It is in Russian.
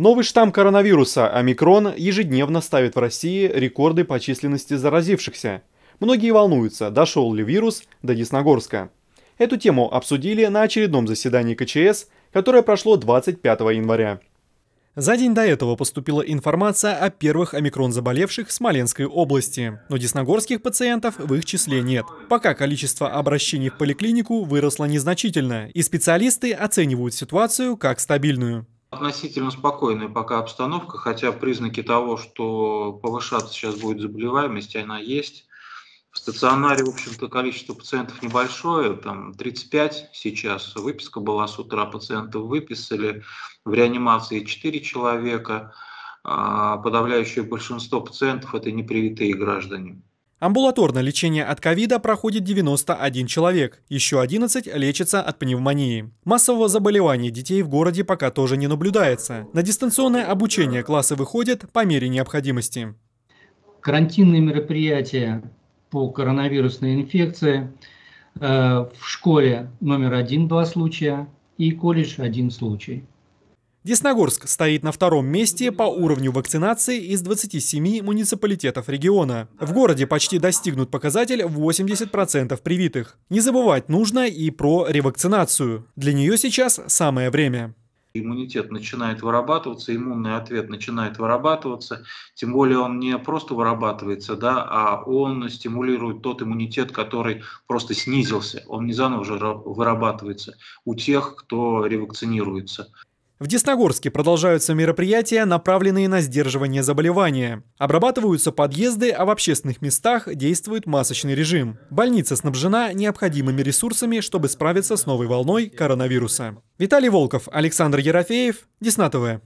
Новый штамм коронавируса «Омикрон» ежедневно ставит в России рекорды по численности заразившихся. Многие волнуются, дошел ли вирус до Ясногорска. Эту тему обсудили на очередном заседании КЧС, которое прошло 25 января. За день до этого поступила информация о первых омикрон заболевших в Смоленской области, но десногорских пациентов в их числе нет. Пока количество обращений в поликлинику выросло незначительно, и специалисты оценивают ситуацию как стабильную относительно спокойная пока обстановка, хотя признаки того, что повышаться сейчас будет заболеваемость, она есть. В стационаре, в общем-то, количество пациентов небольшое, там 35 сейчас, выписка была с утра, пациентов выписали, в реанимации 4 человека, а подавляющее большинство пациентов это непривитые граждане. Амбулаторное лечение от ковида проходит 91 человек, еще 11 лечится от пневмонии. Массового заболевания детей в городе пока тоже не наблюдается. На дистанционное обучение классы выходят по мере необходимости. Карантинные мероприятия по коронавирусной инфекции э, в школе номер один два случая и колледж один случай. Десногорск стоит на втором месте по уровню вакцинации из 27 муниципалитетов региона. В городе почти достигнут показатель 80% привитых. Не забывать нужно и про ревакцинацию. Для нее сейчас самое время иммунитет начинает вырабатываться, иммунный ответ начинает вырабатываться, тем более он не просто вырабатывается, да, а он стимулирует тот иммунитет, который просто снизился, он не заново уже вырабатывается у тех, кто ревакцинируется. В Десногорске продолжаются мероприятия, направленные на сдерживание заболевания. Обрабатываются подъезды, а в общественных местах действует масочный режим. Больница снабжена необходимыми ресурсами, чтобы справиться с новой волной коронавируса. Виталий Волков, Александр Ерофеев, Десна ТВ.